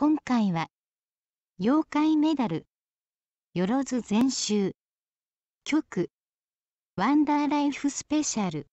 今回は、妖怪メダル、よろず全集、曲、ワンダーライフスペシャル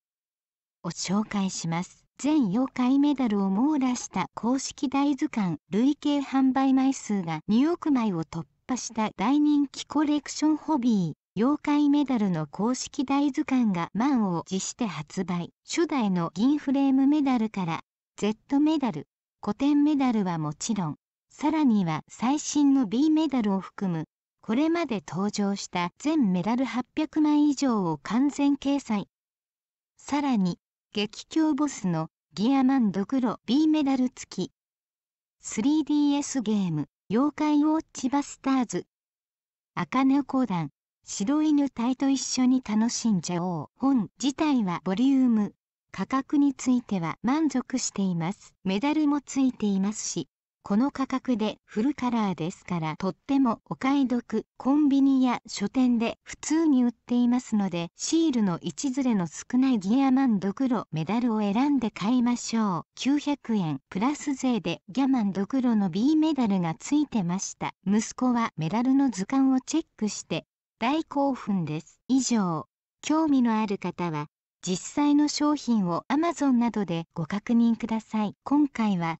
を紹介します。全妖怪メダルを網羅した公式大図鑑累計販売枚数が2億枚を突破した大人気コレクションホビー。妖怪メダルの公式大図鑑が満を持して発売。初代の銀フレームメダルから、Z メダル、古典メダルはもちろん、さらには最新の B メダルを含むこれまで登場した全メダル800枚以上を完全掲載さらに激強ボスのギアマンドクロ B メダル付き 3DS ゲーム「妖怪ウォッチバスターズ」「赤猫団、白犬隊と一緒に楽しんじゃおう」本自体はボリューム価格については満足していますメダルもついていますしこの価格でフルカラーですからとってもお買い得コンビニや書店で普通に売っていますのでシールの置ずれの少ないギアマンドクロメダルを選んで買いましょう900円プラス税でギャマンドクロの B メダルがついてました息子はメダルの図鑑をチェックして大興奮です以上興味のある方は実際の商品を Amazon などでご確認ください今回は